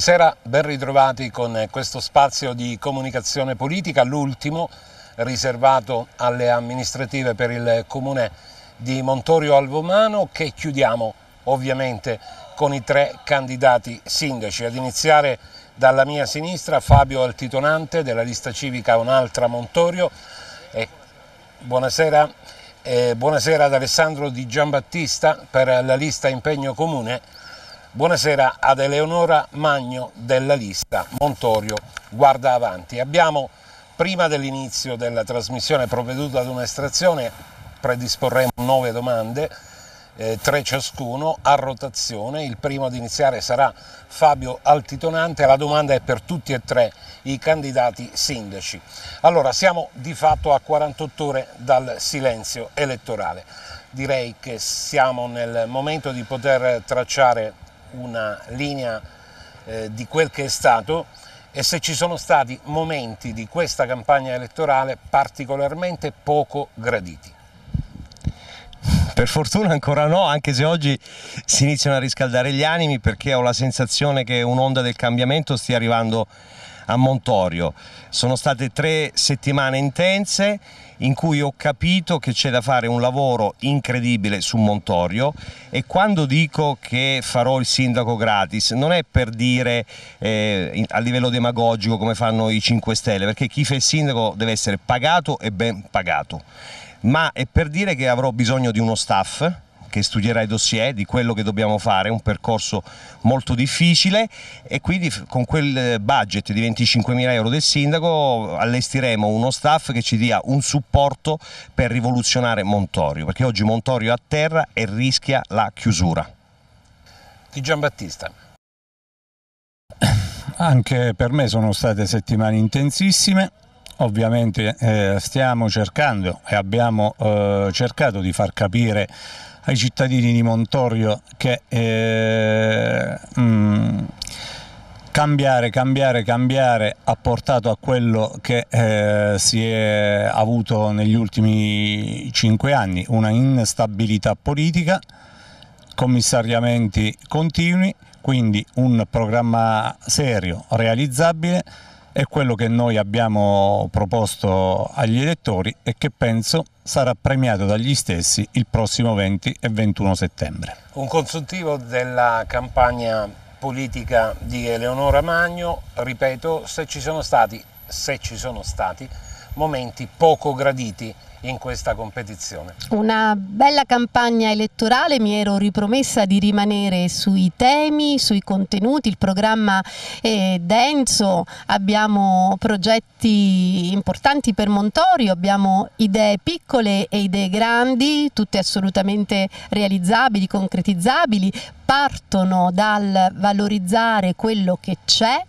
Buonasera, ben ritrovati con eh, questo spazio di comunicazione politica, l'ultimo riservato alle amministrative per il comune di Montorio Alvomano che chiudiamo ovviamente con i tre candidati sindaci, ad iniziare dalla mia sinistra Fabio Altitonante della lista civica Un'altra Montorio e buonasera, eh, buonasera ad Alessandro Di Giambattista per la lista Impegno Comune Buonasera ad Eleonora Magno della lista Montorio Guarda Avanti. Abbiamo prima dell'inizio della trasmissione provveduto ad un'estrazione, predisporremo nove domande, eh, tre ciascuno a rotazione. Il primo ad iniziare sarà Fabio Altitonante, la domanda è per tutti e tre i candidati sindaci. Allora, siamo di fatto a 48 ore dal silenzio elettorale direi che siamo nel momento di poter tracciare una linea eh, di quel che è stato e se ci sono stati momenti di questa campagna elettorale particolarmente poco graditi. Per fortuna ancora no, anche se oggi si iniziano a riscaldare gli animi perché ho la sensazione che un'onda del cambiamento stia arrivando a Montorio. Sono state tre settimane intense in cui ho capito che c'è da fare un lavoro incredibile su Montorio e quando dico che farò il sindaco gratis non è per dire eh, a livello demagogico come fanno i 5 Stelle, perché chi fa il sindaco deve essere pagato e ben pagato, ma è per dire che avrò bisogno di uno staff che studierà i dossier di quello che dobbiamo fare, un percorso molto difficile e quindi con quel eh, budget di 25 mila euro del sindaco allestiremo uno staff che ci dia un supporto per rivoluzionare Montorio, perché oggi Montorio è a terra e rischia la chiusura. Di Giambattista. Anche per me sono state settimane intensissime, ovviamente eh, stiamo cercando e abbiamo eh, cercato di far capire ai cittadini di Montorio che eh, mh, mm, cambiare, cambiare, cambiare ha portato a quello che eh, si è avuto negli ultimi cinque anni, una instabilità politica, commissariamenti continui, quindi un programma serio, realizzabile è quello che noi abbiamo proposto agli elettori e che penso sarà premiato dagli stessi il prossimo 20 e 21 settembre. Un consuntivo della campagna politica di Eleonora Magno, ripeto, se ci sono stati, se ci sono stati momenti poco graditi in questa competizione. Una bella campagna elettorale, mi ero ripromessa di rimanere sui temi, sui contenuti, il programma è eh, denso, abbiamo progetti importanti per Montorio, abbiamo idee piccole e idee grandi, tutte assolutamente realizzabili, concretizzabili, partono dal valorizzare quello che c'è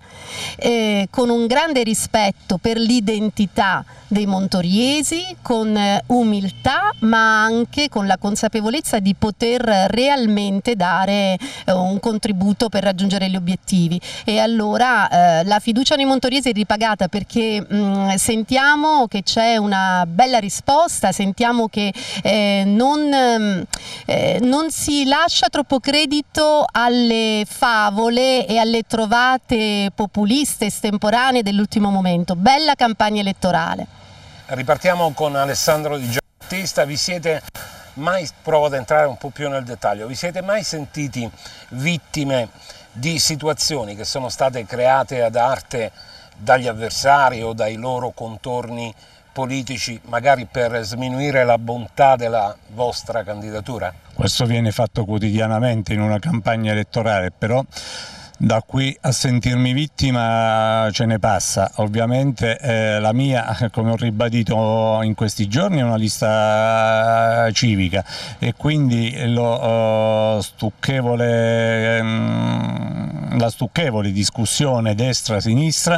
eh, con un grande rispetto per l'identità dei montoriesi, con eh, umiltà ma anche con la consapevolezza di poter realmente dare eh, un contributo per raggiungere gli obiettivi e allora eh, la fiducia nei montoriesi è ripagata perché mm, sentiamo che c'è una bella risposta, sentiamo che non, non, si lascia troppo credito alle favole e alle trovate populiste estemporanee dell'ultimo momento, bella campagna elettorale. Ripartiamo con Alessandro Di Giattista. Vi siete mai, provo ad entrare un po' più nel dettaglio, vi siete mai sentiti vittime di situazioni che sono state create ad arte dagli avversari o dai loro contorni politici, magari per sminuire la bontà della vostra candidatura? Questo viene fatto quotidianamente in una campagna elettorale, però da qui a sentirmi vittima ce ne passa, ovviamente eh, la mia, come ho ribadito in questi giorni, è una lista eh, civica e quindi lo, eh, stucchevole, eh, la stucchevole discussione destra-sinistra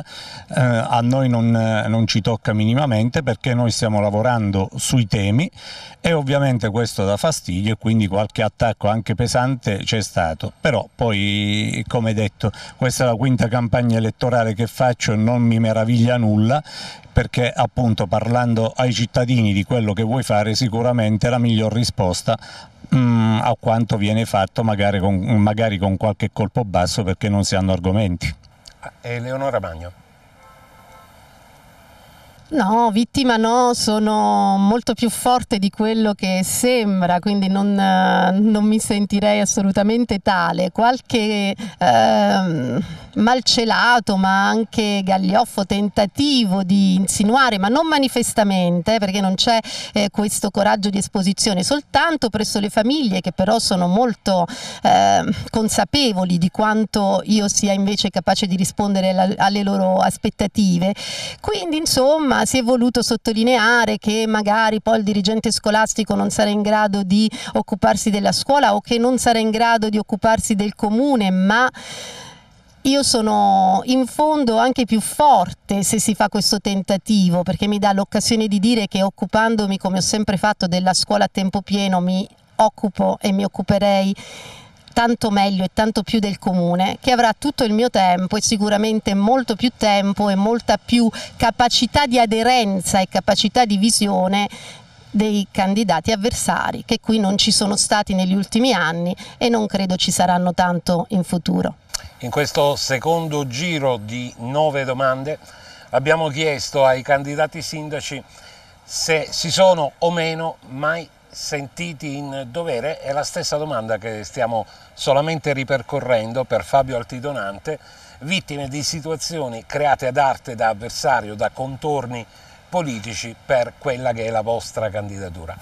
eh, a noi non, non ci tocca minimamente perché noi stiamo lavorando sui temi e ovviamente questo dà fastidio e quindi qualche attacco anche pesante c'è stato, però poi come detto detto questa è la quinta campagna elettorale che faccio e non mi meraviglia nulla perché appunto parlando ai cittadini di quello che vuoi fare sicuramente è la miglior risposta mm, a quanto viene fatto magari con, magari con qualche colpo basso perché non si hanno argomenti. Eh, Eleonora Magno. No, vittima no, sono molto più forte di quello che sembra, quindi non, eh, non mi sentirei assolutamente tale. Qualche eh, malcelato ma anche gaglioffo tentativo di insinuare, ma non manifestamente, perché non c'è eh, questo coraggio di esposizione, soltanto presso le famiglie che però sono molto eh, consapevoli di quanto io sia invece capace di rispondere alla, alle loro aspettative. Quindi insomma si è voluto sottolineare che magari poi il dirigente scolastico non sarà in grado di occuparsi della scuola o che non sarà in grado di occuparsi del comune, ma io sono in fondo anche più forte se si fa questo tentativo perché mi dà l'occasione di dire che occupandomi come ho sempre fatto della scuola a tempo pieno mi occupo e mi occuperei tanto meglio e tanto più del comune, che avrà tutto il mio tempo e sicuramente molto più tempo e molta più capacità di aderenza e capacità di visione dei candidati avversari che qui non ci sono stati negli ultimi anni e non credo ci saranno tanto in futuro. In questo secondo giro di nove domande abbiamo chiesto ai candidati sindaci se si sono o meno mai sentiti in dovere è la stessa domanda che stiamo solamente ripercorrendo per Fabio Altidonante, vittime di situazioni create ad arte da avversario, da contorni politici per quella che è la vostra candidatura.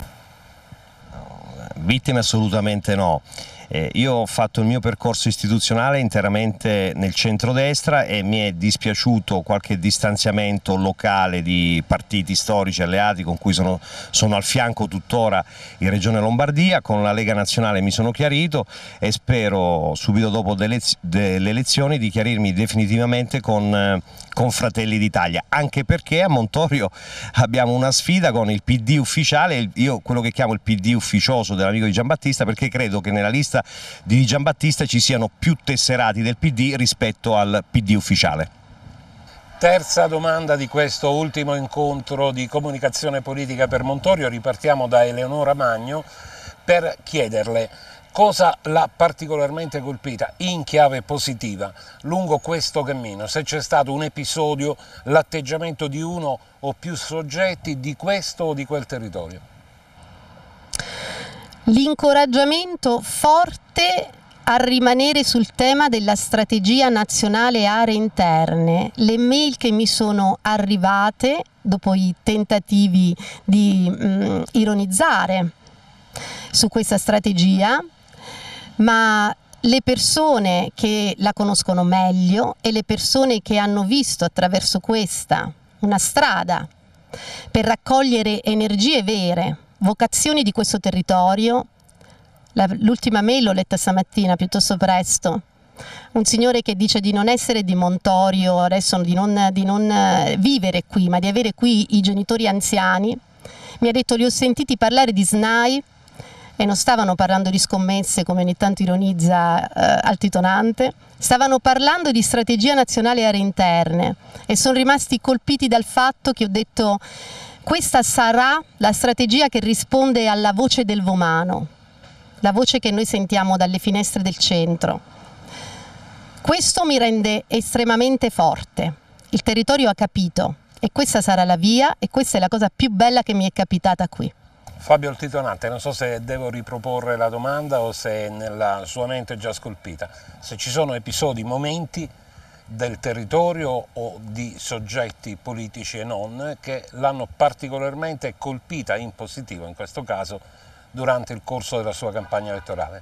vittime assolutamente no. Eh, io ho fatto il mio percorso istituzionale interamente nel centrodestra e mi è dispiaciuto qualche distanziamento locale di partiti storici alleati con cui sono, sono al fianco tuttora in Regione Lombardia, con la Lega Nazionale mi sono chiarito e spero subito dopo le elezioni di chiarirmi definitivamente con, eh, con Fratelli d'Italia, anche perché a Montorio abbiamo una sfida con il PD ufficiale, io quello che chiamo il PD ufficioso dell'amico di Giambattista perché credo che nella lista presenza di Giambattista ci siano più tesserati del PD rispetto al PD ufficiale. Terza domanda di questo ultimo incontro di comunicazione politica per Montorio, ripartiamo da Eleonora Magno per chiederle cosa l'ha particolarmente colpita in chiave positiva lungo questo cammino, se c'è stato un episodio, l'atteggiamento di uno o più soggetti di questo o di quel territorio l'incoraggiamento forte a rimanere sul tema della strategia nazionale aree interne. Le mail che mi sono arrivate dopo i tentativi di mh, mm, ironizzare su questa strategia, ma le persone che la conoscono meglio e le persone che hanno visto attraverso questa una strada per raccogliere energie vere vocazioni di questo territorio. l'ultima mail l'ho letta stamattina, piuttosto presto. Un signore che dice di non essere di Montorio, adesso di non, di non eh, vivere qui, ma di avere qui i genitori anziani. Mi ha detto li ho sentiti parlare di SNAI e non stavano parlando di scommesse come ogni tanto ironizza eh, Altitonante, stavano parlando di strategia nazionale aree interne e sono rimasti colpiti dal fatto che ho detto questa sarà la strategia che risponde alla voce del Vomano, la voce che noi sentiamo dalle finestre del centro. Questo mi rende estremamente forte. Il territorio ha capito e questa sarà la via e questa è la cosa più bella che mi è capitata qui. Fabio Altitonante, non so se devo riproporre la domanda o se nella sua mente è già scolpita, se ci sono episodi, momenti del territorio o di soggetti politici e non che l'hanno particolarmente colpita in positivo in questo caso durante il corso della sua campagna elettorale.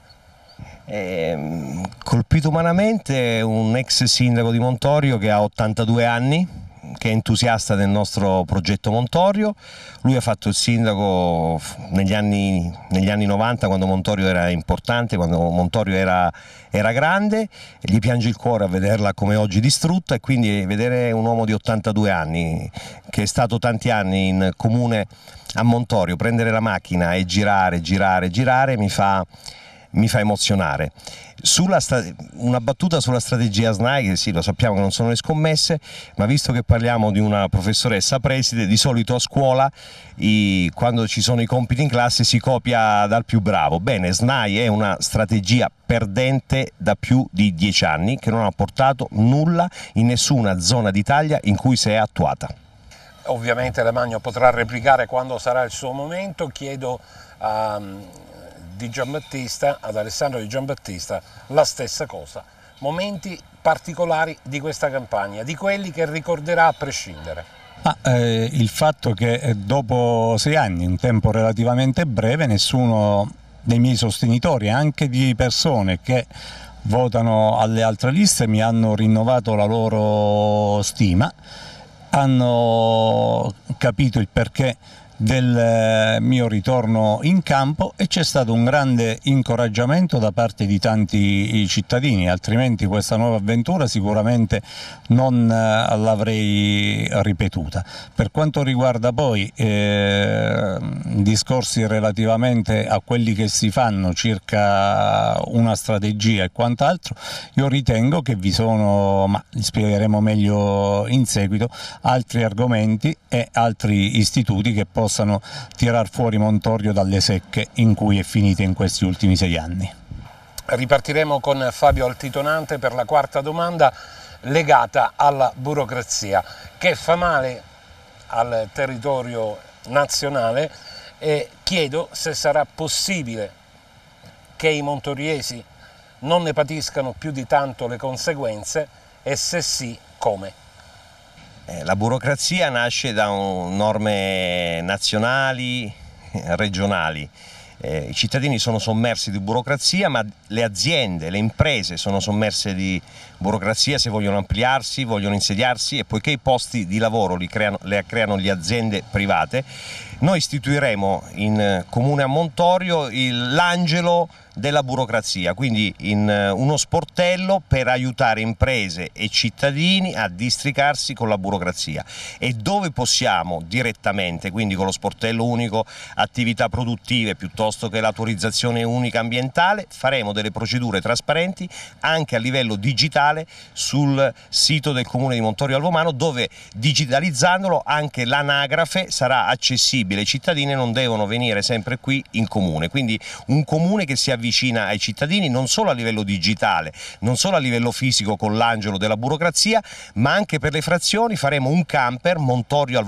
Eh, colpito umanamente un ex sindaco di Montorio che ha 82 anni, che è entusiasta del nostro progetto Montorio. Lui ha fatto il sindaco negli anni, negli anni 90 quando Montorio era importante, quando Montorio era, era grande, gli piange il cuore a vederla come oggi distrutta e quindi vedere un uomo di 82 anni che è stato tanti anni in comune a Montorio, prendere la macchina e girare, girare, girare mi fa mi fa emozionare. Sta- una battuta sulla strategia SNAI, che sì lo sappiamo che non sono le scommesse, ma visto che parliamo di una professoressa preside, di solito a scuola i, quando ci sono i compiti in classe si copia dal più bravo. Bene, SNAI è una strategia perdente da più di dieci anni che non ha portato nulla in nessuna zona d'Italia in cui si è attuata. Ovviamente Le Magno potrà replicare quando sarà il suo momento, chiedo a... Um di Giambattista ad Alessandro di Giambattista la stessa cosa. Momenti particolari di questa campagna, di quelli che ricorderà a prescindere. Ah, eh, il fatto che eh, dopo sei anni, un tempo relativamente breve, nessuno dei miei sostenitori, anche di persone che votano alle altre liste, mi hanno rinnovato la loro stima, hanno capito il perché del eh, mio ritorno in campo e c'è stato un grande incoraggiamento da parte di tanti cittadini, altrimenti questa nuova avventura sicuramente non eh, l'avrei ripetuta. Per quanto riguarda poi eh, discorsi relativamente a quelli che si fanno circa una strategia e quant'altro, io ritengo che vi sono, ma li spiegheremo meglio in seguito, altri argomenti e altri istituti che possono possano tirar fuori Montorio dalle secche in cui è finita in questi ultimi sei anni. Ripartiremo con Fabio Altitonante per la quarta domanda legata alla burocrazia che fa male al territorio nazionale e chiedo se sarà possibile che i montoriesi non ne patiscano più di tanto le conseguenze e se sì come. Eh, la burocrazia nasce da norme nazionali, regionali. Eh, I cittadini sono sommersi di burocrazia, ma le aziende, le imprese sono sommerse di burocrazia se vogliono ampliarsi, vogliono insediarsi e poiché i posti di lavoro li creano, le creano le aziende private, noi istituiremo in eh, comune a Montorio l'Angelo della burocrazia, quindi in eh, uno sportello per aiutare imprese e cittadini a districarsi con la burocrazia e dove possiamo direttamente, quindi con lo sportello unico attività produttive piuttosto che l'autorizzazione unica ambientale, faremo delle procedure trasparenti anche a livello digitale sul sito del comune di Montorio Alvomano dove digitalizzandolo anche l'anagrafe sarà accessibile ai cittadini e non devono venire sempre qui in comune, quindi un comune che si avvicina vicina ai cittadini non solo a livello digitale, non solo a livello fisico con l'angelo della burocrazia, ma anche per le frazioni faremo un camper Montorio al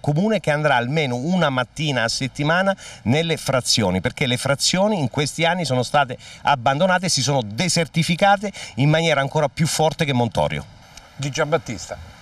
comune che andrà almeno una mattina a settimana nelle frazioni, perché le frazioni in questi anni sono state abbandonate, si sono desertificate in maniera ancora più forte che Montorio. Di Giambattista.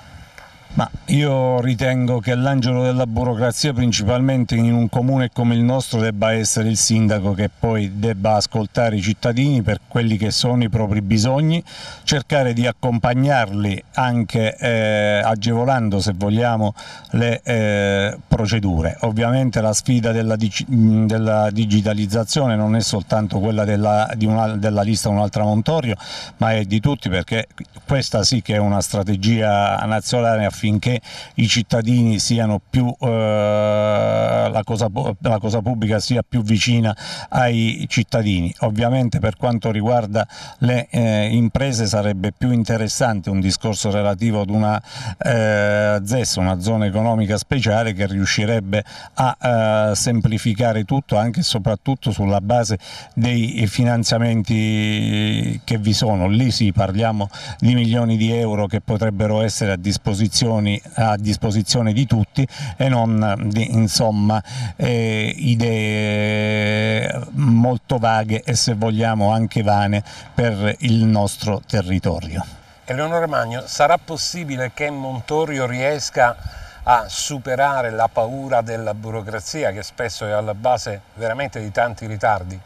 Ma io ritengo che l'angelo della burocrazia principalmente in un comune come il nostro debba essere il sindaco che poi debba ascoltare i cittadini per quelli che sono i propri bisogni, cercare di accompagnarli anche eh, agevolando se vogliamo le eh, procedure. Ovviamente la sfida della, della, digitalizzazione non è soltanto quella della, una, della lista un'altra Montorio ma è di tutti perché questa sì che è una strategia nazionale a affinché i cittadini siano più, eh, la, cosa, la, cosa, pubblica sia più vicina ai cittadini. Ovviamente per quanto riguarda le eh, imprese sarebbe più interessante un discorso relativo ad una eh, ZES, una zona economica speciale che riuscirebbe a eh, semplificare tutto anche e soprattutto sulla base dei finanziamenti che vi sono. Lì sì parliamo di milioni di euro che potrebbero essere a disposizione informazioni a disposizione di tutti e non di insomma, eh, idee molto vaghe e se vogliamo anche vane per il nostro territorio. Eleonora Magno, sarà possibile che Montorio riesca a superare la paura della burocrazia che spesso è alla base veramente di tanti ritardi?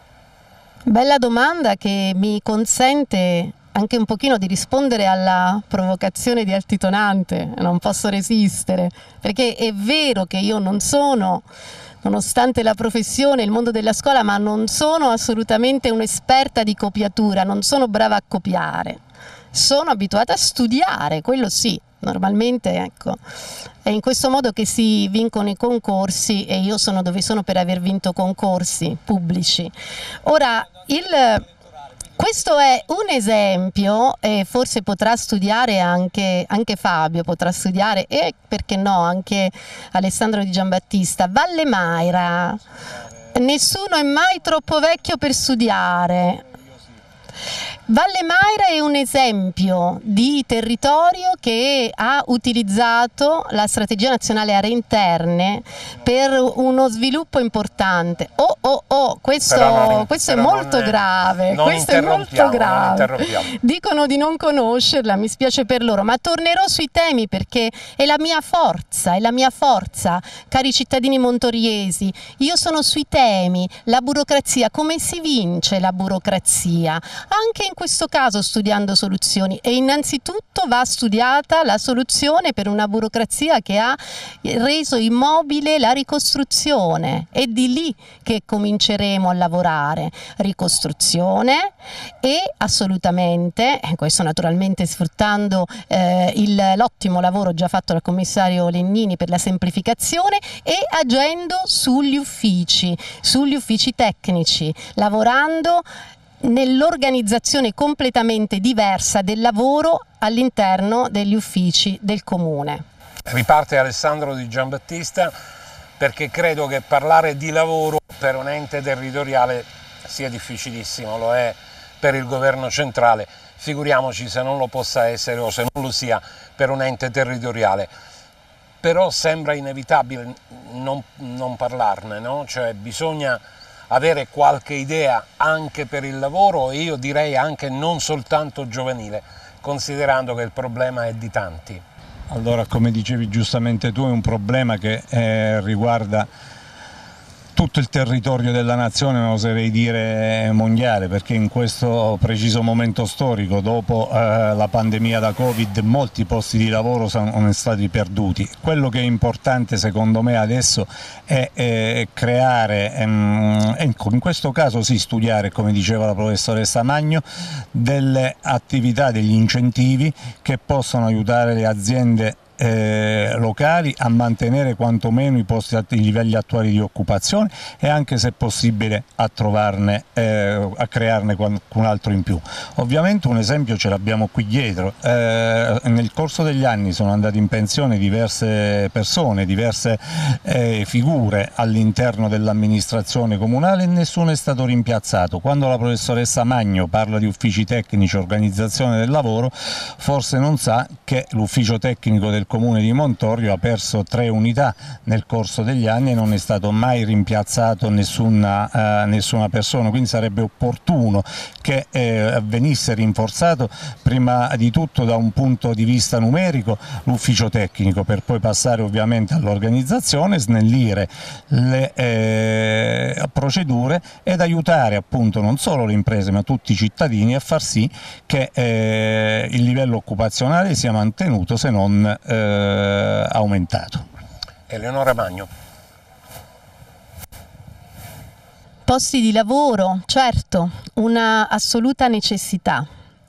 Bella domanda che mi consente anche un pochino di rispondere alla provocazione di Altitonante, non posso resistere, perché è vero che io non sono, nonostante la professione, il mondo della scuola, ma non sono assolutamente un'esperta di copiatura, non sono brava a copiare, sono abituata a studiare, quello sì, normalmente ecco. È in questo modo che si vincono i concorsi e io sono dove sono per aver vinto concorsi pubblici. Ora, il questo è un esempio e forse potrà studiare anche, anche Fabio, potrà studiare e perché no anche Alessandro Di Giambattista. Valle Maira, nessuno è mai troppo vecchio per studiare. Valle Maira è un esempio di territorio che ha utilizzato la strategia nazionale aree interne per uno sviluppo importante. Oh oh oh, questo, non, questo è molto non, grave, non questo è molto grave. Dicono di non conoscerla, mi spiace per loro, ma tornerò sui temi perché è la mia forza, è la mia forza, cari cittadini montoriesi. Io sono sui temi, la burocrazia, come si vince la burocrazia? Anche in in questo caso studiando soluzioni e innanzitutto va studiata la soluzione per una burocrazia che ha reso immobile la ricostruzione. È di lì che cominceremo a lavorare. Ricostruzione e assolutamente, questo naturalmente sfruttando eh, l'ottimo lavoro già fatto dal commissario Lennini per la semplificazione e agendo sugli uffici, sugli uffici tecnici, lavorando nell'organizzazione completamente diversa del lavoro all'interno degli uffici del comune. Riparte Alessandro Di Giambattista perché credo che parlare di lavoro per un ente territoriale sia difficilissimo, lo è per il governo centrale, figuriamoci se non lo possa essere o se non lo sia per un ente territoriale. Però sembra inevitabile non, non parlarne, no? cioè bisogna avere qualche idea anche per il lavoro e io direi anche non soltanto giovanile, considerando che il problema è di tanti. Allora, come dicevi giustamente tu, è un problema che eh, riguarda tutto il territorio della nazione, non oserei dire mondiale, perché in questo preciso momento storico, dopo eh, la pandemia da Covid, molti posti di lavoro sono stati perduti. Quello che è importante secondo me adesso è, è eh, creare, ehm, ecco, in questo caso sì, studiare, come diceva la professoressa Magno, delle attività, degli incentivi che possono aiutare le aziende eh, locali a mantenere quantomeno i, posti, i, livelli attuali di occupazione e anche se possibile a, trovarne, eh, a crearne qualcun altro in più. Ovviamente un esempio ce l'abbiamo qui dietro, eh, nel corso degli anni sono andate in pensione diverse persone, diverse eh, figure all'interno dell'amministrazione comunale e nessuno è stato rimpiazzato. Quando la professoressa Magno parla di uffici tecnici organizzazione del lavoro forse non sa che l'ufficio tecnico del del comune di Montorio ha perso tre unità nel corso degli anni e non è stato mai rimpiazzato nessuna, eh, nessuna persona, quindi sarebbe opportuno che eh, venisse rinforzato prima di tutto da un punto di vista numerico l'ufficio tecnico per poi passare ovviamente all'organizzazione, snellire le eh, procedure ed aiutare appunto non solo le imprese ma tutti i cittadini a far sì che eh, il livello occupazionale sia mantenuto se non eh, eh, aumentato. Eleonora Magno. Posti di lavoro, certo, una assoluta necessità.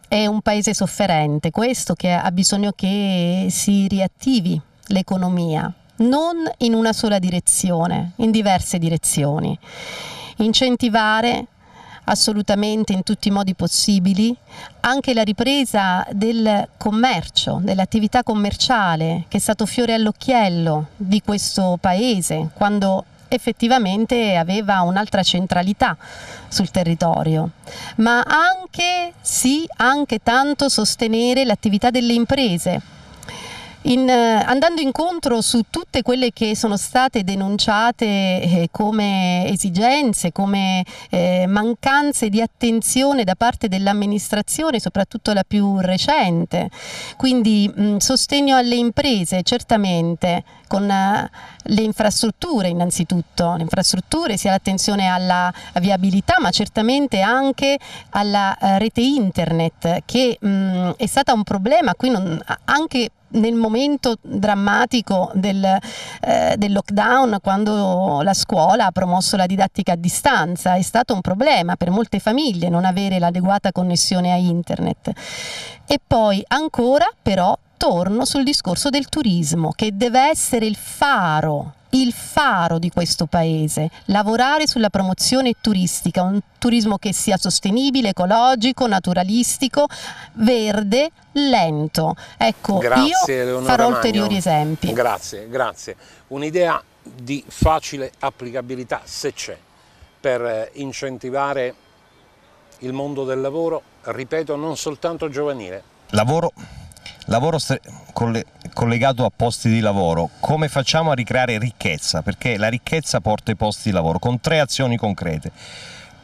È un paese sofferente, questo che ha bisogno che si riattivi l'economia, non in una sola direzione, in diverse direzioni. Incentivare assolutamente in tutti i modi possibili, anche la ripresa del commercio, dell'attività commerciale che è stato fiore all'occhiello di questo paese quando effettivamente aveva un'altra centralità sul territorio, ma anche sì, anche tanto sostenere l'attività delle imprese in, eh, andando incontro su tutte quelle che sono state denunciate eh, come esigenze, come eh, mancanze di attenzione da parte dell'amministrazione, soprattutto la più recente. Quindi mh, mm, sostegno alle imprese, certamente, con eh, le infrastrutture innanzitutto, le infrastrutture sia l'attenzione alla viabilità ma certamente anche alla eh, rete internet che mh, mm, è stata un problema qui non, anche nel momento drammatico del, eh, del, lockdown, quando la scuola ha promosso la didattica a distanza, è stato un problema per molte famiglie non avere l'adeguata connessione a internet. E poi ancora però torno sul discorso del turismo, che deve essere il faro il faro di questo paese, lavorare sulla promozione turistica, un turismo che sia sostenibile, ecologico, naturalistico, verde, lento. Ecco, grazie, io farò Magno. ulteriori esempi. Grazie, grazie. Un'idea di facile applicabilità, se c'è, per eh, incentivare il mondo del lavoro, ripeto, non soltanto giovanile. Lavoro lavoro coll collegato a posti di lavoro, come facciamo a ricreare ricchezza? Perché la ricchezza porta i posti di lavoro, con tre azioni concrete.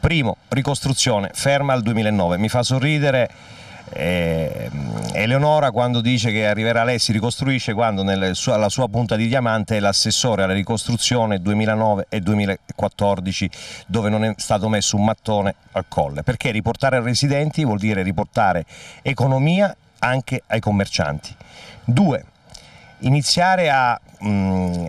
Primo, ricostruzione, ferma al 2009, mi fa sorridere eh, Eleonora quando dice che arriverà lei si ricostruisce quando sua, alla sua punta di diamante è l'assessore alla ricostruzione 2009 e 2014 dove non è stato messo un mattone al colle perché riportare residenti vuol dire riportare economia anche ai commercianti. 2. Iniziare a mh, mm,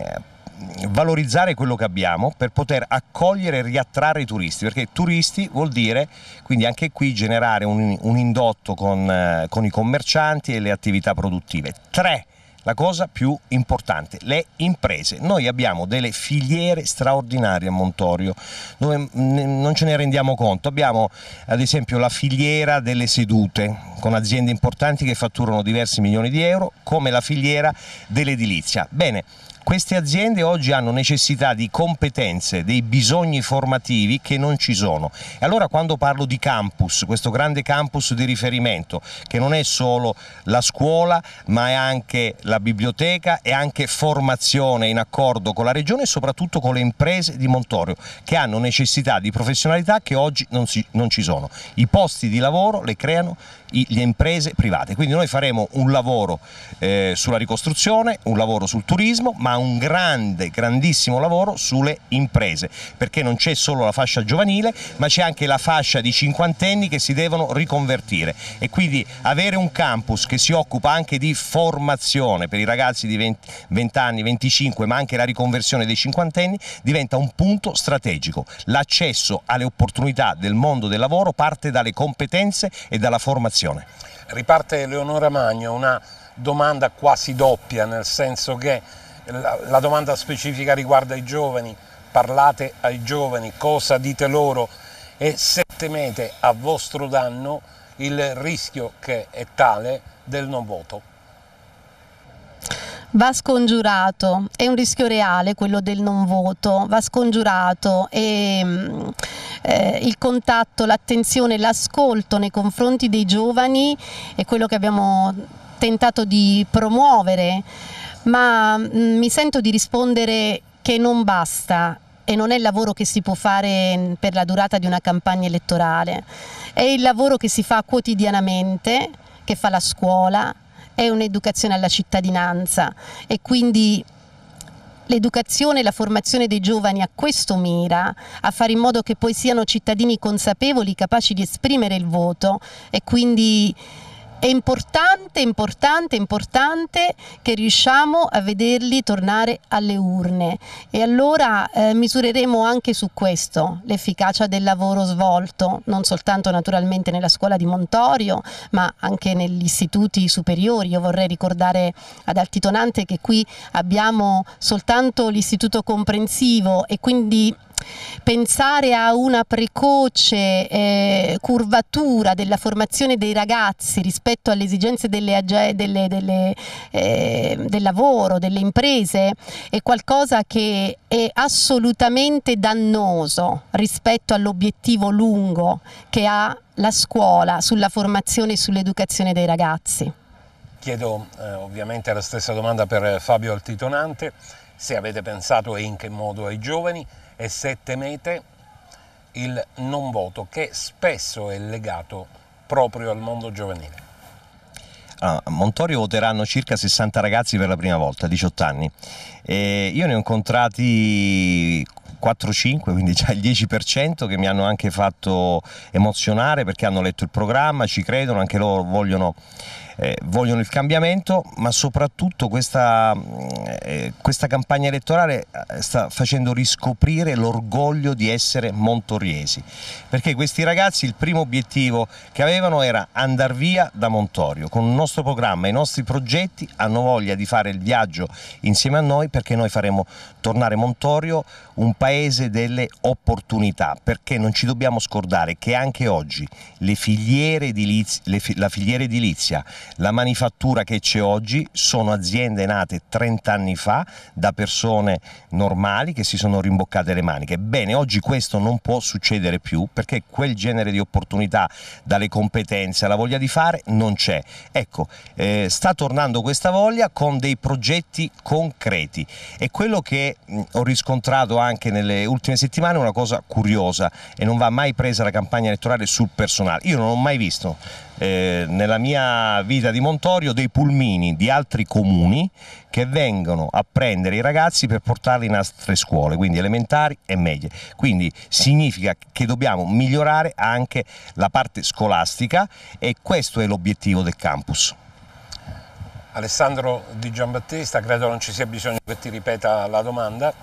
valorizzare quello che abbiamo per poter accogliere e riattrarre i turisti, perché turisti vuol dire quindi anche qui generare un, un indotto con, eh, con i commercianti e le attività produttive. 3 la cosa più importante, le imprese. Noi abbiamo delle filiere straordinarie a Montorio, dove non ce ne rendiamo conto. Abbiamo ad esempio la filiera delle sedute, con aziende importanti che fatturano diversi milioni di euro, come la filiera dell'edilizia. Bene, queste aziende oggi hanno necessità di competenze, dei bisogni formativi che non ci sono. E allora quando parlo di campus, questo grande campus di riferimento, che non è solo la scuola, ma è anche la biblioteca e anche formazione in accordo con la regione e soprattutto con le imprese di Montorio, che hanno necessità di professionalità che oggi non, si, non ci sono. I posti di lavoro le creano le imprese private. Quindi noi faremo un lavoro eh, sulla ricostruzione, un lavoro sul turismo, ma un grande, grandissimo lavoro sulle imprese, perché non c'è solo la fascia giovanile, ma c'è anche la fascia di cinquantenni che si devono riconvertire e quindi avere un campus che si occupa anche di formazione per i ragazzi di 20, 20 anni, 25, ma anche la riconversione dei cinquantenni diventa un punto strategico. L'accesso alle opportunità del mondo del lavoro parte dalle competenze e dalla formazione. Riparte Leonora Magno, una domanda quasi doppia, nel senso che la, la domanda specifica riguarda i giovani, parlate ai giovani, cosa dite loro e se temete a vostro danno il rischio che è tale del non voto. Va scongiurato, è un rischio reale quello del non voto, va scongiurato e mm, eh, il contatto, l'attenzione, l'ascolto nei confronti dei giovani è quello che abbiamo tentato di promuovere ma mh, mm, mi sento di rispondere che non basta e non è il lavoro che si può fare per la durata di una campagna elettorale, è il lavoro che si fa quotidianamente, che fa la scuola, è un'educazione alla cittadinanza e quindi l'educazione e la formazione dei giovani a questo mira, a fare in modo che poi siano cittadini consapevoli, capaci di esprimere il voto e quindi è importante, importante, importante che riusciamo a vederli tornare alle urne e allora eh, misureremo anche su questo l'efficacia del lavoro svolto, non soltanto naturalmente nella scuola di Montorio, ma anche negli istituti superiori. Io vorrei ricordare ad Altitonante che qui abbiamo soltanto l'istituto comprensivo e quindi pensare a una precoce eh, curvatura della formazione dei ragazzi rispetto alle esigenze delle, delle, delle, eh, del lavoro, delle imprese, è qualcosa che è assolutamente dannoso rispetto all'obiettivo lungo che ha la scuola sulla formazione e sull'educazione dei ragazzi. Chiedo eh, ovviamente la stessa domanda per Fabio Altitonante, se avete pensato e in che modo ai giovani, 7 mete il non voto che spesso è legato proprio al mondo giovanile. Ah, a Montorio voteranno circa 60 ragazzi per la prima volta, 18 anni. E io ne ho incontrati 4-5, quindi già il 10% che mi hanno anche fatto emozionare perché hanno letto il programma, ci credono, anche loro vogliono eh, vogliono il cambiamento, ma soprattutto questa, mm, eh, questa campagna elettorale eh, sta facendo riscoprire l'orgoglio di essere montoriesi, perché questi ragazzi il primo obiettivo che avevano era andare via da Montorio, con il nostro programma, i nostri progetti hanno voglia di fare il viaggio insieme a noi perché noi faremo tornare Montorio un paese delle opportunità, perché non ci dobbiamo scordare che anche oggi le filiere ediliz- le fi- la filiera edilizia, la manifattura che c'è oggi sono aziende nate 30 anni fa da persone normali che si sono rimboccate le maniche. Bene, oggi questo non può succedere più perché quel genere di opportunità dalle competenze alla voglia di fare non c'è. Ecco, eh, sta tornando questa voglia con dei progetti concreti e quello che mh, mm, ho riscontrato anche nelle ultime settimane è una cosa curiosa e non va mai presa la campagna elettorale sul personale. Io non ho mai visto eh, nella mia vita di Montorio dei pulmini di altri comuni che vengono a prendere i ragazzi per portarli in altre scuole, quindi elementari e medie. Quindi significa che dobbiamo migliorare anche la parte scolastica e questo è l'obiettivo del campus. Alessandro Di Giambattista, credo non ci sia bisogno che ti ripeta la domanda.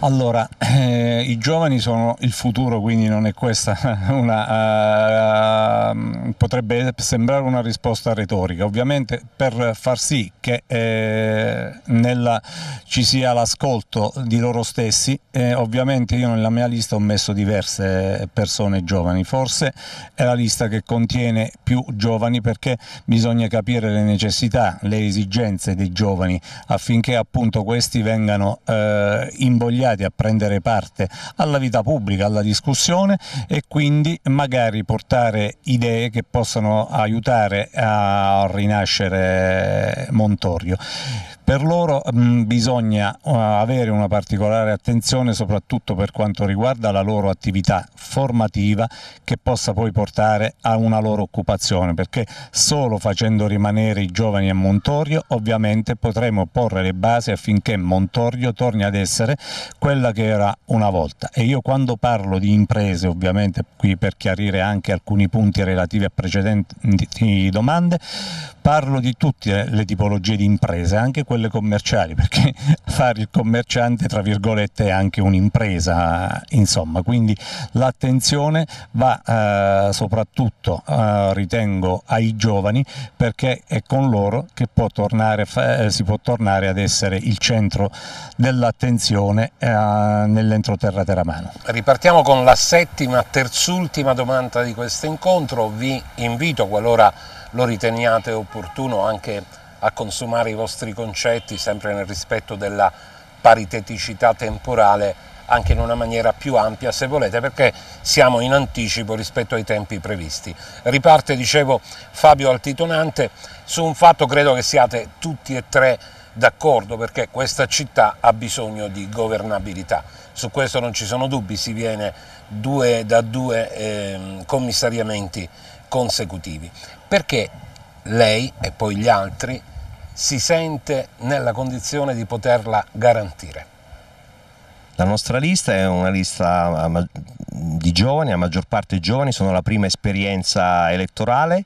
Allora, eh, i giovani sono il futuro, quindi non è questa una... Uh, potrebbe sembrare una risposta retorica, ovviamente per far sì che eh, nella, ci sia l'ascolto di loro stessi, eh, ovviamente io nella mia lista ho messo diverse persone giovani, forse è la lista che contiene più giovani perché bisogna capire le necessità, le esigenze dei giovani affinché appunto questi vengano eh, imbogliati invitati a prendere parte alla vita pubblica, alla discussione e quindi magari portare idee che possano aiutare a rinascere Montorio. Per loro mh, mm, bisogna uh, avere una particolare attenzione soprattutto per quanto riguarda la loro attività formativa che possa poi portare a una loro occupazione perché solo facendo rimanere i giovani a Montorio ovviamente potremo porre le basi affinché Montorio torni ad essere quella che era una volta e io quando parlo di imprese ovviamente qui per chiarire anche alcuni punti relativi a precedenti domande parlo di tutte le tipologie di imprese anche quelle quelle commerciali, perché fare il commerciante tra virgolette è anche un'impresa, insomma, quindi l'attenzione va eh, soprattutto, eh, ritengo, ai giovani perché è con loro che può tornare, eh, si può tornare ad essere il centro dell'attenzione eh, nell'entroterra teramano. Ripartiamo con la settima, terzultima domanda di questo incontro, vi invito qualora lo riteniate opportuno anche a a consumare i vostri concetti sempre nel rispetto della pariteticità temporale anche in una maniera più ampia se volete perché siamo in anticipo rispetto ai tempi previsti. Riparte, dicevo, Fabio Altitonante, su un fatto credo che siate tutti e tre d'accordo perché questa città ha bisogno di governabilità, su questo non ci sono dubbi, si viene due, da due eh, commissariamenti consecutivi. Perché lei e poi gli altri si sente nella condizione di poterla garantire. La nostra lista è una lista di giovani, la maggior parte giovani, sono la prima esperienza elettorale.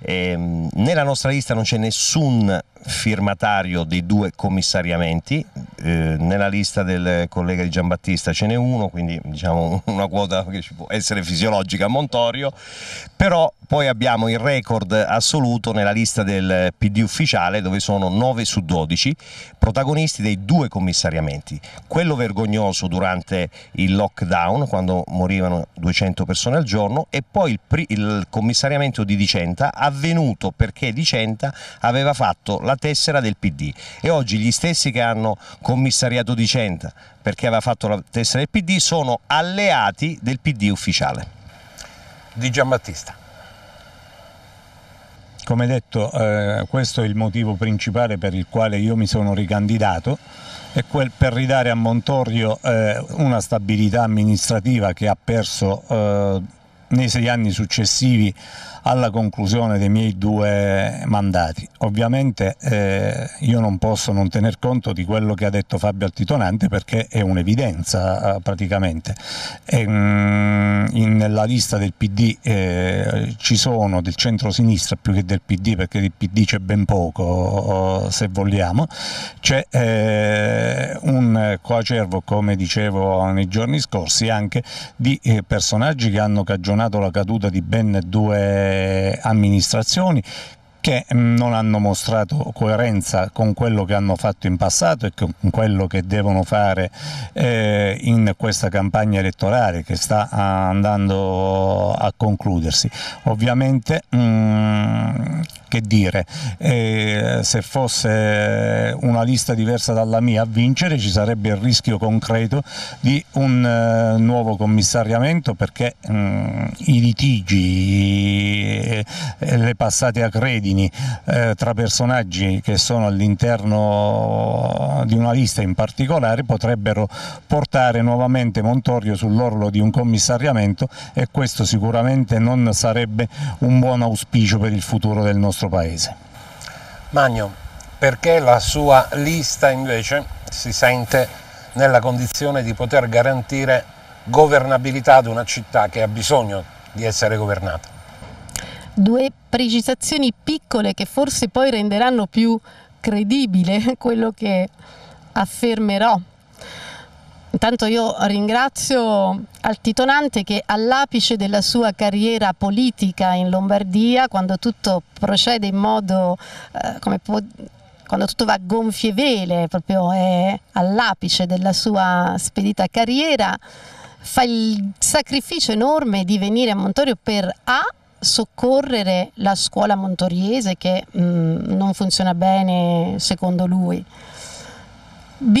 Ehm, nella nostra lista non c'è nessun firmatario dei due commissariamenti, eh, nella lista del collega di Giambattista ce n'è uno, quindi diciamo una quota che ci può essere fisiologica a Montorio, però poi abbiamo il record assoluto nella lista del PD ufficiale dove sono 9 su 12 protagonisti dei due commissariamenti, quello vergognoso durante il lockdown quando morivano 200 persone al giorno e poi il, il commissariamento di Dicenta avvenuto perché Dicenta aveva fatto la la tessera del PD e oggi gli stessi che hanno commissariato Dicenta perché aveva fatto la tessera del PD sono alleati del PD ufficiale. Di Giambattista. Come detto, eh, questo è il motivo principale per il quale io mi sono ricandidato e quel per ridare a Montorio eh, una stabilità amministrativa che ha perso eh, nei sei anni successivi alla conclusione dei miei due mandati. Ovviamente eh, io non posso non tener conto di quello che ha detto Fabio Altitonante perché è un'evidenza eh, praticamente. E, mh, mm, in, nella lista del PD eh, ci sono del centro-sinistra più che del PD perché del PD c'è ben poco se vogliamo, c'è eh, un coacervo come dicevo nei giorni scorsi anche di eh, personaggi che hanno cagionato ocasionato la caduta di ben due amministrazioni che mm, non hanno mostrato coerenza con quello che hanno fatto in passato e con quello che devono fare eh, in questa campagna elettorale che sta andando a concludersi. Ovviamente mh, mm, che dire, eh, se fosse una lista diversa dalla mia a vincere ci sarebbe il rischio concreto di un eh, nuovo commissariamento perché mh, mm, i litigi, eh, le passate a credito, Salvini eh, tra personaggi che sono all'interno di una lista in particolare potrebbero portare nuovamente Montorio sull'orlo di un commissariamento e questo sicuramente non sarebbe un buon auspicio per il futuro del nostro Paese. Magno, perché la sua lista invece si sente nella condizione di poter garantire governabilità ad una città che ha bisogno di essere governata? due precisazioni piccole che forse poi renderanno più credibile quello che affermerò. Intanto io ringrazio Altitonante che all'apice della sua carriera politica in Lombardia, quando tutto procede in modo, eh, come può, quando tutto va a gonfie vele, proprio è all'apice della sua spedita carriera, fa il sacrificio enorme di venire a Montorio per A soccorrere la scuola montoriese che mh, mm, non funziona bene secondo lui. B,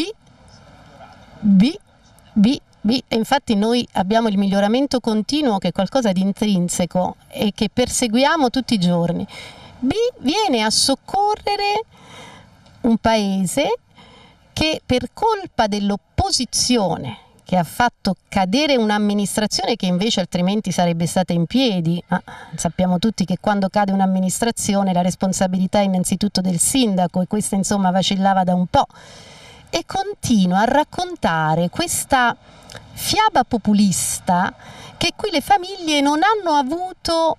B, B, B, e infatti noi abbiamo il miglioramento continuo che è qualcosa di intrinseco e che perseguiamo tutti i giorni. B viene a soccorrere un paese che per colpa dell'opposizione che ha fatto cadere un'amministrazione che invece altrimenti sarebbe stata in piedi. Ma sappiamo tutti che quando cade un'amministrazione la responsabilità è innanzitutto del sindaco e questa insomma vacillava da un po'. E continua a raccontare questa fiaba populista che qui le famiglie non hanno avuto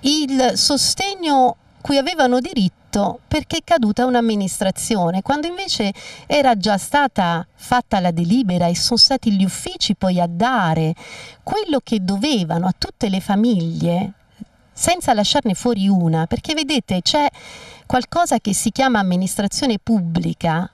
il sostegno cui avevano diritto fatto perché è caduta un'amministrazione, quando invece era già stata fatta la delibera e sono stati gli uffici poi a dare quello che dovevano a tutte le famiglie senza lasciarne fuori una, perché vedete c'è qualcosa che si chiama amministrazione pubblica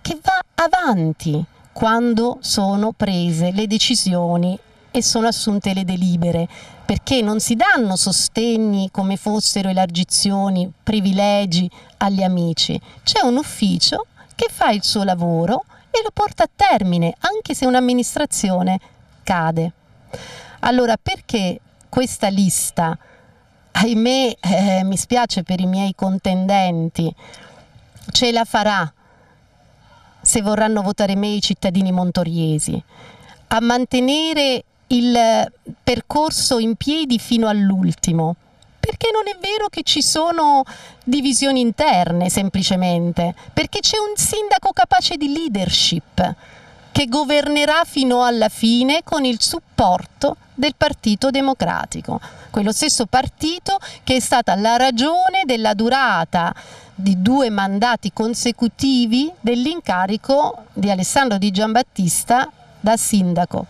che va avanti quando sono prese le decisioni e sono assunte le delibere, perché non si danno sostegni come fossero elargizioni, privilegi agli amici. C'è un ufficio che fa il suo lavoro e lo porta a termine, anche se un'amministrazione cade. Allora, perché questa lista, ahimè, eh, mi spiace per i miei contendenti, ce la farà se vorranno votare me i cittadini montoriesi a mantenere il eh, percorso in piedi fino all'ultimo, perché non è vero che ci sono divisioni interne semplicemente, perché c'è un sindaco capace di leadership che governerà fino alla fine con il supporto del Partito Democratico, quello stesso partito che è stata la ragione della durata di due mandati consecutivi dell'incarico di Alessandro Di Giambattista da sindaco.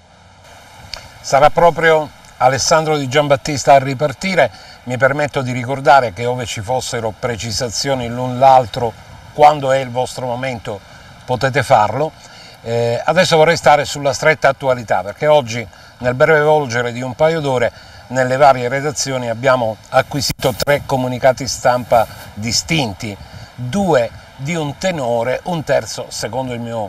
Sarà proprio Alessandro Di Giambattista a ripartire. Mi permetto di ricordare che ove ci fossero precisazioni l'un l'altro, quando è il vostro momento potete farlo. Eh, adesso vorrei stare sulla stretta attualità perché oggi nel breve volgere di un paio d'ore nelle varie redazioni abbiamo acquisito tre comunicati stampa distinti, due di un tenore, un terzo, secondo il mio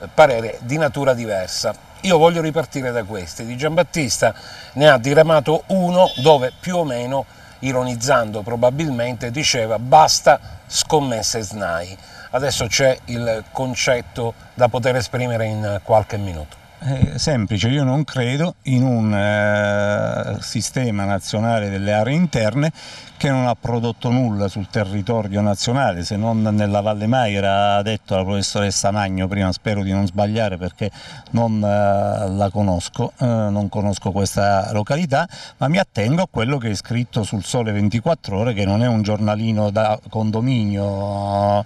eh, parere, di natura diversa. Io voglio ripartire da questi. Di Giambattista ne ha diramato uno dove più o meno, ironizzando probabilmente, diceva basta scommesse SNAI. Adesso c'è il concetto da poter esprimere in qualche minuto. Eh, semplice, io non credo in un eh, sistema nazionale delle aree interne che non ha prodotto nulla sul territorio nazionale se non nella Valle Maira, ha detto la professoressa Magno prima, spero di non sbagliare perché non eh, la conosco, eh, non conosco questa località, ma mi attengo a quello che è scritto sul Sole 24 Ore che non è un giornalino da condominio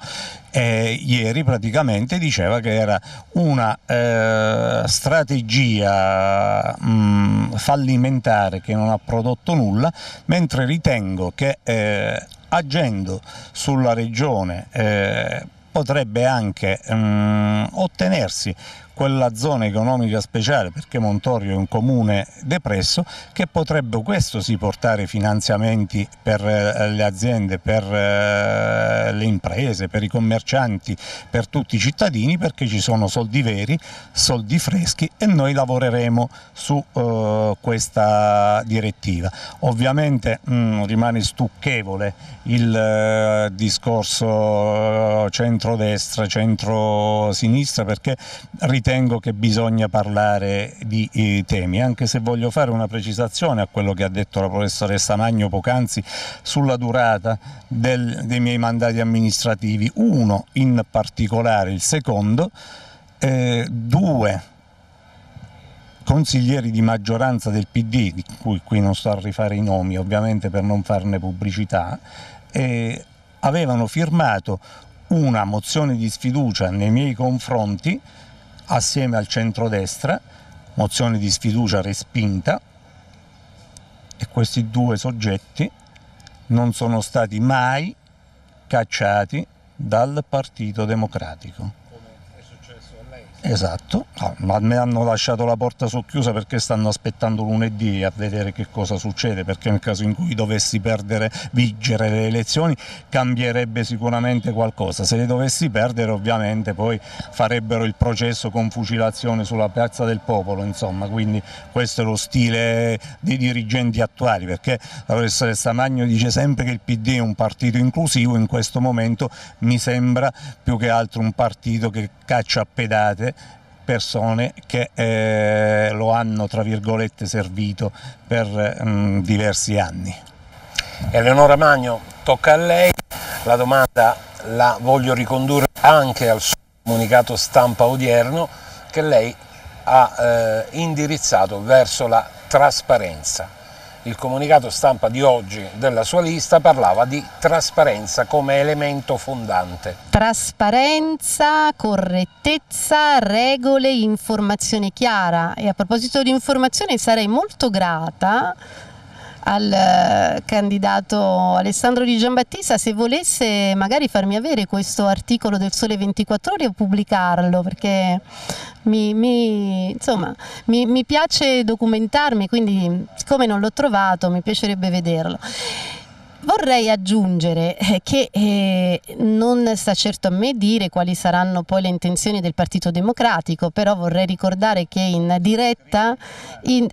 e eh, ieri praticamente diceva che era una eh, strategia mh, mm, fallimentare che non ha prodotto nulla, mentre ritengo che che eh, agendo sulla regione eh, potrebbe anche mh, mm, ottenersi quella zona economica speciale perché Montorio è un comune depresso che potrebbe questo sì portare finanziamenti per eh, le aziende, per eh, le imprese, per i commercianti, per tutti i cittadini perché ci sono soldi veri, soldi freschi e noi lavoreremo su eh, questa direttiva. Ovviamente mm, rimane stucchevole il discorso centrodestra, centrosinistra perché ritorniamo ritengo che bisogna parlare di eh, temi, anche se voglio fare una precisazione a quello che ha detto la professoressa Magno poc'anzi sulla durata del, dei miei mandati amministrativi, uno in particolare, il secondo, eh, due consiglieri di maggioranza del PD, di cui qui non sto a rifare i nomi ovviamente per non farne pubblicità, eh, avevano firmato una mozione di sfiducia nei miei confronti assieme al centrodestra, mozione di sfiducia respinta e questi due soggetti non sono stati mai cacciati dal Partito Democratico. Esatto, ah, ma mi hanno lasciato la porta socchiusa perché stanno aspettando lunedì a vedere che cosa succede, perché nel caso in cui dovessi perdere, vincere le elezioni cambierebbe sicuramente qualcosa, se le dovessi perdere ovviamente poi farebbero il processo con fucilazione sulla piazza del popolo, insomma, quindi questo è lo stile dei dirigenti attuali, perché la professoressa Magno dice sempre che il PD è un partito inclusivo, in questo momento mi sembra più che altro un partito che caccia a pedate persone che eh, lo hanno tra virgolette servito per mh, mm, diversi anni. Eleonora Magno, tocca a lei, la domanda la voglio ricondurre anche al suo comunicato stampa odierno che lei ha eh, indirizzato verso la trasparenza. Il comunicato stampa di oggi della sua lista parlava di trasparenza come elemento fondante. Trasparenza, correttezza, regole, informazione chiara. E a proposito di informazione sarei molto grata al eh, candidato Alessandro Di Giambattista se volesse magari farmi avere questo articolo del Sole 24 Ore o pubblicarlo perché mi, mi, insomma, mi, mi piace documentarmi quindi siccome non l'ho trovato mi piacerebbe vederlo. Vorrei aggiungere eh, che eh, non sta certo a me dire quali saranno poi le intenzioni del Partito Democratico, però vorrei ricordare che in diretta in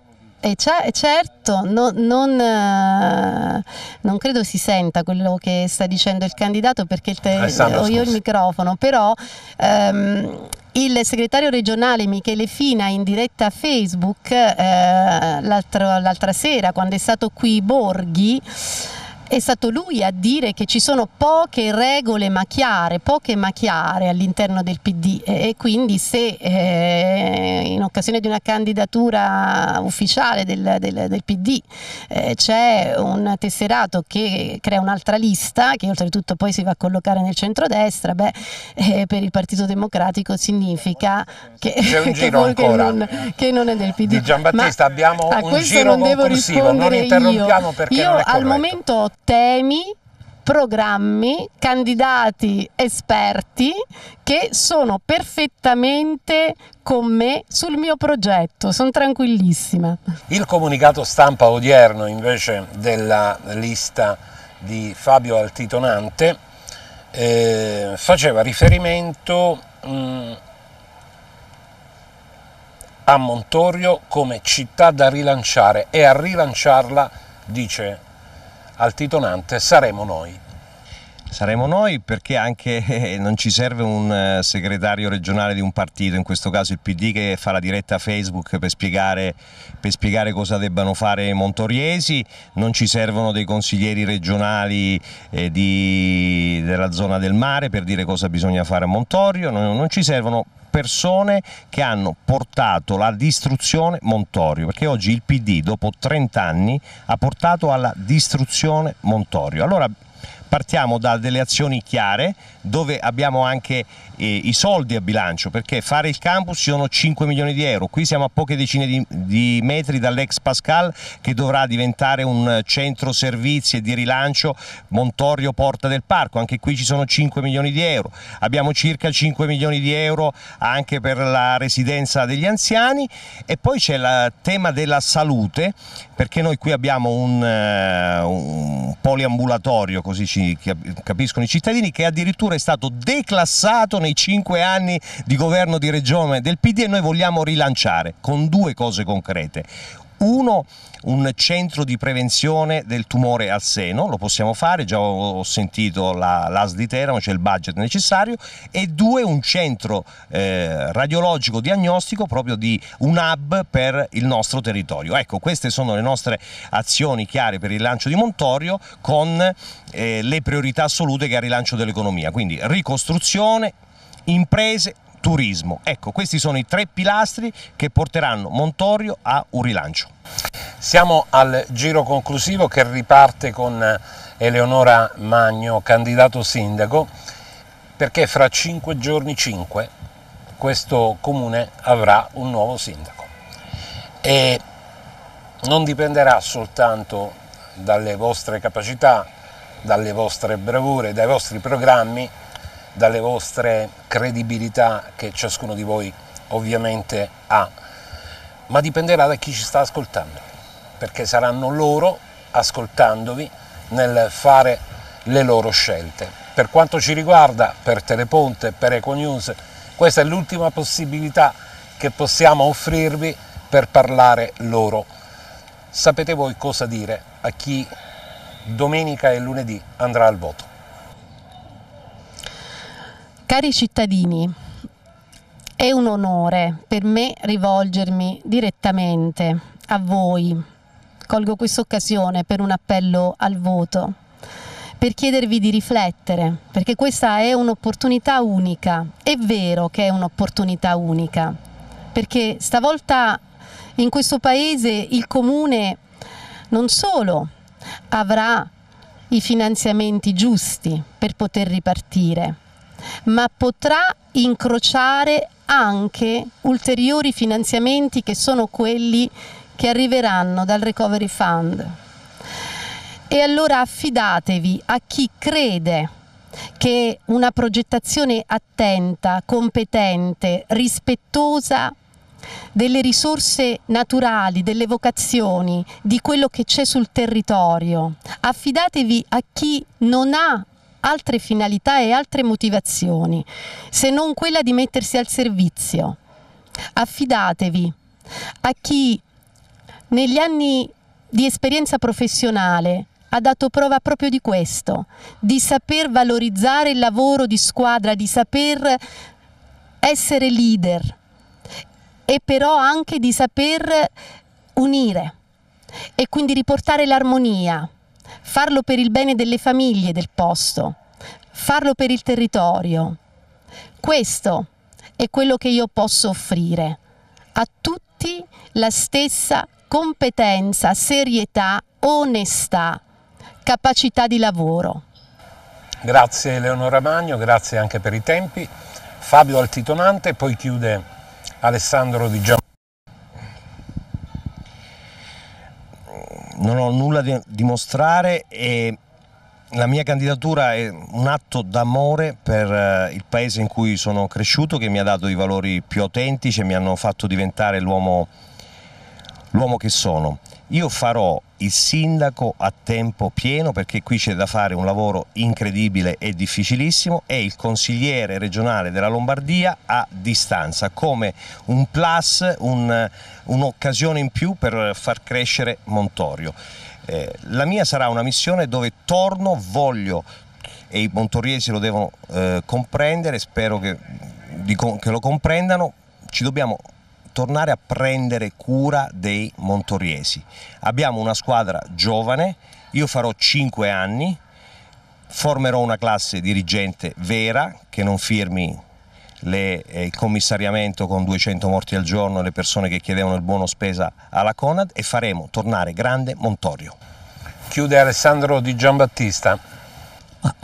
e certo, no, non, eh, non, credo si senta quello che sta dicendo il candidato perché il te- eh, ho io il microfono, però ehm, il segretario regionale Michele Fina in diretta a Facebook eh, l'altra sera quando è stato qui Borghi è stato lui a dire che ci sono poche regole ma chiare, poche ma chiare all'interno del PD e, quindi se eh, in occasione di una candidatura ufficiale del, del, del PD eh, c'è un tesserato che crea un'altra lista, che oltretutto poi si va a collocare nel centrodestra, beh, eh, per il Partito Democratico significa che, che, non, che, non, è del PD. Di Giambattista ma abbiamo un giro non devo corsivo, non interrompiamo io. perché io non è al momento ho temi, programmi, candidati esperti che sono perfettamente con me sul mio progetto, sono tranquillissima. Il comunicato stampa odierno invece della lista di Fabio Altitonante eh, faceva riferimento mh, mm, a Montorio come città da rilanciare e a rilanciarla, dice altitonante saremo noi. Saremo noi perché anche eh, non ci serve un eh, segretario regionale di un partito, in questo caso il PD che fa la diretta a Facebook per spiegare, per spiegare cosa debbano fare i montoriesi, non ci servono dei consiglieri regionali eh, di, della zona del mare per dire cosa bisogna fare a Montorio, non, non ci servono persone che hanno portato la distruzione Montorio, perché oggi il PD dopo 30 anni ha portato alla distruzione Montorio. Allora partiamo da delle azioni chiare dove abbiamo anche eh, i soldi a bilancio perché fare il campus sono 5 milioni di euro, qui siamo a poche decine di, di metri dall'ex Pascal che dovrà diventare un centro servizi e di rilancio Montorio Porta del Parco, anche qui ci sono 5 milioni di euro, abbiamo circa 5 milioni di euro anche per la residenza degli anziani e poi c'è il tema della salute perché noi qui abbiamo un, eh, un poliambulatorio così ci tutti capiscono i cittadini, che addirittura è stato declassato nei cinque anni di governo di Regione del PD e noi vogliamo rilanciare con due cose concrete. Uno, un centro di prevenzione del tumore al seno, lo possiamo fare, già ho sentito l'AS di Teramo, c'è il budget necessario, e due, un centro eh, radiologico diagnostico proprio di un hub per il nostro territorio. Ecco, queste sono le nostre azioni chiare per il lancio di Montorio con eh, le priorità assolute che ha il rilancio dell'economia, quindi ricostruzione, imprese, turismo. Ecco, questi sono i tre pilastri che porteranno Montorio a un rilancio. Siamo al giro conclusivo che riparte con eh, Eleonora Magno, candidato sindaco, perché fra cinque giorni 5 questo comune avrà un nuovo sindaco e non dipenderà soltanto dalle vostre capacità, dalle vostre bravure, dai vostri programmi, dalle vostre credibilità che ciascuno di voi ovviamente ha, ma dipenderà da chi ci sta ascoltando, perché saranno loro ascoltandovi nel fare le loro scelte. Per quanto ci riguarda, per Teleponte, per Econews, questa è l'ultima possibilità che possiamo offrirvi per parlare loro. Sapete voi cosa dire a chi domenica e lunedì andrà al voto. Cari cittadini, è un onore per me rivolgermi direttamente a voi. Colgo questa occasione per un appello al voto, per chiedervi di riflettere, perché questa è un'opportunità unica. È vero che è un'opportunità unica, perché stavolta in questo paese il comune non solo avrà i finanziamenti giusti per poter ripartire, ma potrà incrociare anche ulteriori finanziamenti che sono quelli che arriveranno dal Recovery Fund. E allora affidatevi a chi crede che una progettazione attenta, competente, rispettosa delle risorse naturali, delle vocazioni, di quello che c'è sul territorio. Affidatevi a chi non ha altre finalità e altre motivazioni, se non quella di mettersi al servizio. Affidatevi a chi negli anni di esperienza professionale ha dato prova proprio di questo, di saper valorizzare il lavoro di squadra, di saper essere leader e però anche di saper unire e quindi riportare l'armonia farlo per il bene delle famiglie del posto, farlo per il territorio. Questo è quello che io posso offrire a tutti la stessa competenza, serietà, onestà, capacità di lavoro. Grazie Eleonora Magno, grazie anche per i tempi. Fabio Altitonante, poi chiude Alessandro Di Giampaolo. non ho nulla da dimostrare e la mia candidatura è un atto d'amore per eh, il paese in cui sono cresciuto, che mi ha dato i valori più autentici e mi hanno fatto diventare l'uomo, l'uomo che sono. Io farò il sindaco a tempo pieno perché qui c'è da fare un lavoro incredibile e difficilissimo e il consigliere regionale della Lombardia a distanza come un plus, un'occasione in più per far crescere Montorio. Eh, la mia sarà una missione dove torno, voglio e i montoriesi lo devono eh, comprendere, spero che, che lo comprendano, ci dobbiamo tornare a prendere cura dei montoriesi. Abbiamo una squadra giovane, io farò 5 anni, formerò una classe dirigente vera che non firmi le, eh, il commissariamento con 200 morti al giorno le persone che chiedevano il buono spesa alla Conad e faremo tornare grande Montorio. Chiude Alessandro Di Giambattista.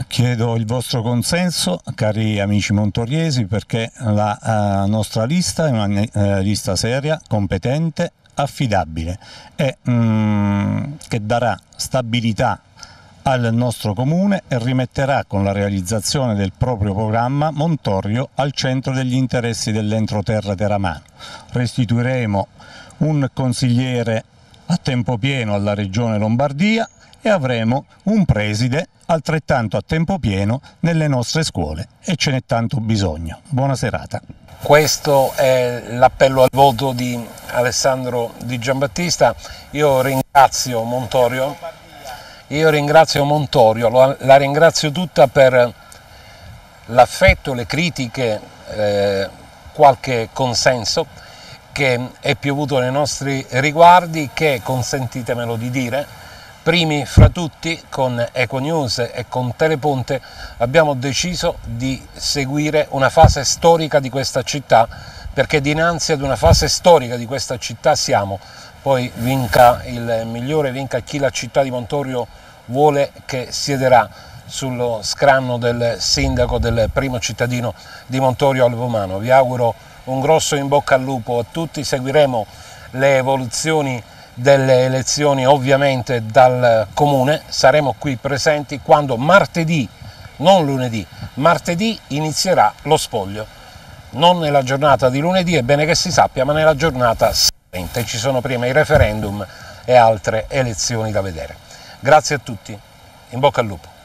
Chiedo il vostro consenso, cari amici montoriesi, perché la eh, nostra lista è una eh, lista seria, competente, affidabile e mm, che darà stabilità al nostro comune e rimetterà con la realizzazione del proprio programma Montorio al centro degli interessi dell'entroterra teramano. Restituiremo un consigliere a tempo pieno alla regione Lombardia e avremo un preside altrettanto a tempo pieno nelle nostre scuole e ce n'è tanto bisogno. Buona serata. Questo è l'appello al voto di Alessandro Di Giambattista. Io ringrazio Montorio, io ringrazio Montorio, la ringrazio tutta per l'affetto, le critiche, eh, qualche consenso che è piovuto nei nostri riguardi che, consentitemelo di dire, Primi fra tutti con Econews e con Teleponte abbiamo deciso di seguire una fase storica di questa città perché dinanzi ad una fase storica di questa città siamo, poi vinca il migliore, vinca chi la città di Montorio vuole che siederà sullo scranno del sindaco del primo cittadino di Montorio Alvomano. Vi auguro un grosso in bocca al lupo a tutti, seguiremo le evoluzioni delle elezioni ovviamente dal comune, saremo qui presenti quando martedì, non lunedì, martedì inizierà lo spoglio, non nella giornata di lunedì, è bene che si sappia, ma nella giornata seguente, ci sono prima i referendum e altre elezioni da vedere. Grazie a tutti, in bocca al lupo.